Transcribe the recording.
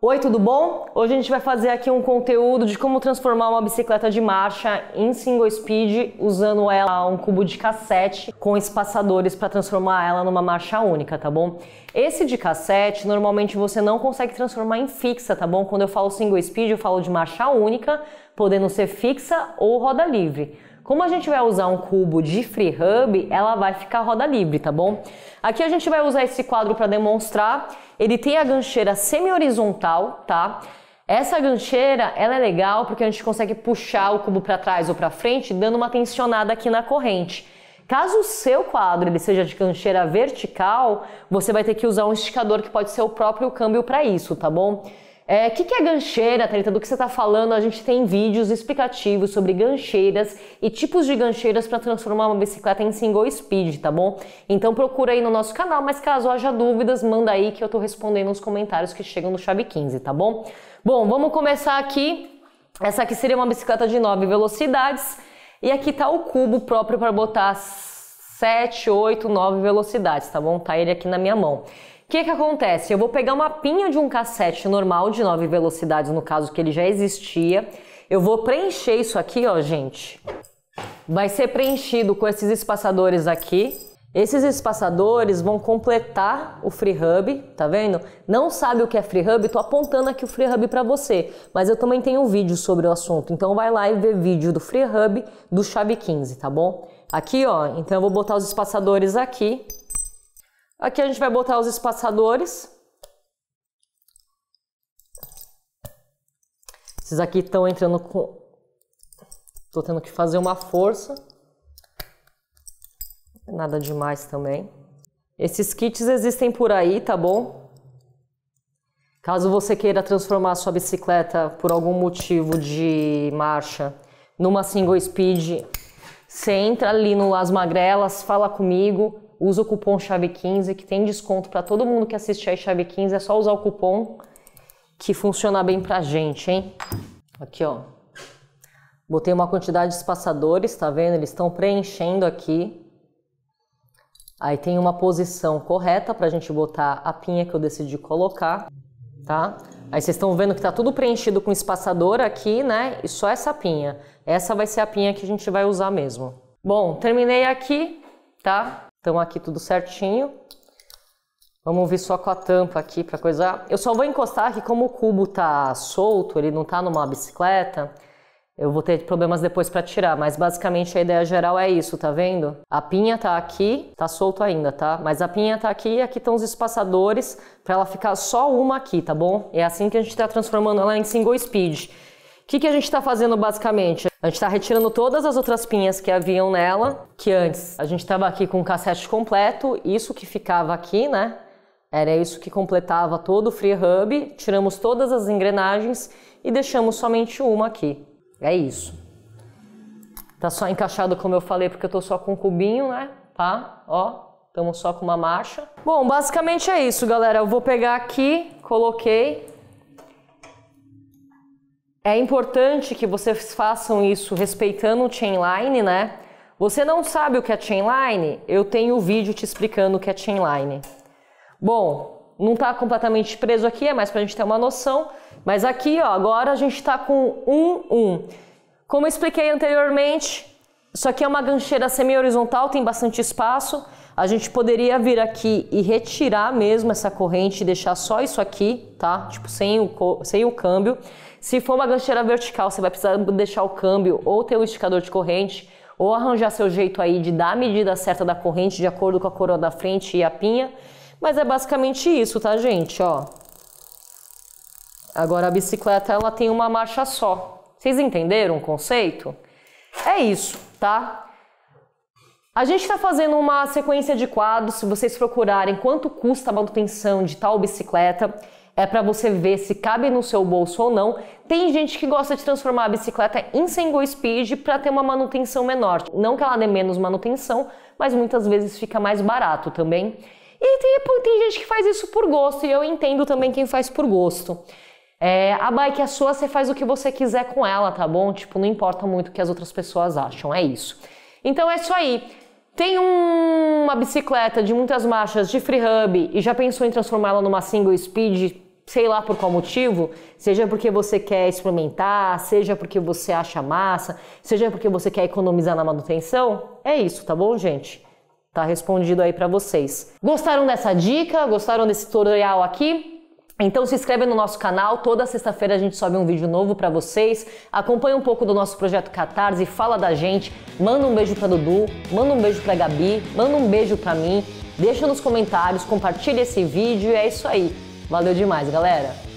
Oi, tudo bom? Hoje a gente vai fazer aqui um conteúdo de como transformar uma bicicleta de marcha em single speed usando ela um cubo de cassete com espaçadores para transformar ela numa marcha única, tá bom? Esse de cassete normalmente você não consegue transformar em fixa, tá bom? Quando eu falo single speed, eu falo de marcha única, podendo ser fixa ou roda livre. Como a gente vai usar um cubo de free hub, ela vai ficar roda livre, tá bom? Aqui a gente vai usar esse quadro para demonstrar. Ele tem a gancheira semi-horizontal, tá? Essa gancheira, ela é legal porque a gente consegue puxar o cubo para trás ou para frente, dando uma tensionada aqui na corrente. Caso o seu quadro ele seja de gancheira vertical, você vai ter que usar um esticador que pode ser o próprio câmbio para isso, tá bom? O é, que, que é gancheira, Thalita? Do que você está falando? A gente tem vídeos explicativos sobre gancheiras e tipos de gancheiras para transformar uma bicicleta em single speed, tá bom? Então procura aí no nosso canal, mas caso haja dúvidas, manda aí que eu estou respondendo os comentários que chegam no Chave 15, tá bom? Bom, vamos começar aqui. Essa aqui seria uma bicicleta de 9 velocidades e aqui está o cubo próprio para botar 7, 8, 9 velocidades, tá bom? Tá ele aqui na minha mão. O que, que acontece? Eu vou pegar uma pinha de um cassete normal de 9 velocidades, no caso que ele já existia. Eu vou preencher isso aqui, ó, gente. Vai ser preenchido com esses espaçadores aqui. Esses espaçadores vão completar o free hub, tá vendo? Não sabe o que é free hub? Tô apontando aqui o free hub para você, mas eu também tenho um vídeo sobre o assunto. Então vai lá e vê vídeo do free hub do chave 15, tá bom? Aqui, ó, então eu vou botar os espaçadores aqui. Aqui a gente vai botar os espaçadores. Esses aqui estão entrando com... estou tendo que fazer uma força. Nada demais também. Esses kits existem por aí, tá bom? Caso você queira transformar sua bicicleta por algum motivo de marcha numa single speed, você entra ali no Las Magrelas, fala comigo, usa o cupom CHAVE15 que tem desconto para todo mundo que assiste a CHAVE15, é só usar o cupom que funciona bem pra gente, hein? Aqui, ó. Botei uma quantidade de espaçadores, tá vendo? Eles estão preenchendo aqui. Aí tem uma posição correta pra gente botar a pinha que eu decidi colocar, tá? Aí vocês estão vendo que tá tudo preenchido com espaçador aqui, né? E só essa pinha. Essa vai ser a pinha que a gente vai usar mesmo. Bom, terminei aqui, tá? Então aqui tudo certinho. Vamos vir só com a tampa aqui para coisar. Eu só vou encostar aqui como o cubo tá solto, ele não tá numa bicicleta, eu vou ter problemas depois para tirar, mas basicamente a ideia geral é isso, tá vendo? A pinha tá aqui, tá solto ainda, tá? Mas a pinha tá aqui e aqui estão os espaçadores para ela ficar só uma aqui, tá bom? É assim que a gente tá transformando ela em single speed que, que a gente está fazendo basicamente? A gente está retirando todas as outras pinhas que haviam nela, que antes a gente estava aqui com o cassete completo, isso que ficava aqui, né? Era isso que completava todo o free hub, tiramos todas as engrenagens e deixamos somente uma aqui. É isso. Tá só encaixado como eu falei, porque eu tô só com um cubinho, né? Tá? Ó, estamos só com uma marcha. Bom, basicamente é isso, galera. Eu vou pegar aqui, coloquei, é importante que vocês façam isso respeitando o chainline, né? Você não sabe o que é chainline? Eu tenho o um vídeo te explicando o que é chainline. Bom, não está completamente preso aqui, é mais para a gente ter uma noção. Mas aqui, ó, agora a gente está com 1, um, 1. Um. Como eu expliquei anteriormente, isso aqui é uma gancheira semi-horizontal, tem bastante espaço. A gente poderia vir aqui e retirar mesmo essa corrente e deixar só isso aqui, tá? Tipo, sem o, sem o câmbio. Se for uma gancheira vertical, você vai precisar deixar o câmbio ou ter o um esticador de corrente, ou arranjar seu jeito aí de dar a medida certa da corrente de acordo com a coroa da frente e a pinha. Mas é basicamente isso, tá, gente? Ó. Agora a bicicleta ela tem uma marcha só. Vocês entenderam o conceito? É isso, tá? A gente está fazendo uma sequência de quadros. Se vocês procurarem quanto custa a manutenção de tal bicicleta, é para você ver se cabe no seu bolso ou não. Tem gente que gosta de transformar a bicicleta em single speed para ter uma manutenção menor. Não que ela dê menos manutenção, mas muitas vezes fica mais barato também. E tem, tem gente que faz isso por gosto, e eu entendo também quem faz por gosto. É, a bike é sua, você faz o que você quiser com ela, tá bom? Tipo, não importa muito o que as outras pessoas acham, é isso. Então é isso aí. Tem um, uma bicicleta de muitas marchas de free hub e já pensou em transformá-la numa single speed? sei lá por qual motivo, seja porque você quer experimentar, seja porque você acha massa, seja porque você quer economizar na manutenção, é isso, tá bom, gente? Tá respondido aí para vocês. Gostaram dessa dica? Gostaram desse tutorial aqui? Então se inscreve no nosso canal, toda sexta-feira a gente sobe um vídeo novo para vocês. Acompanha um pouco do nosso projeto Catarse, fala da gente, manda um beijo para Dudu, manda um beijo para Gabi, manda um beijo para mim. Deixa nos comentários, compartilha esse vídeo e é isso aí. Valeu demais, galera!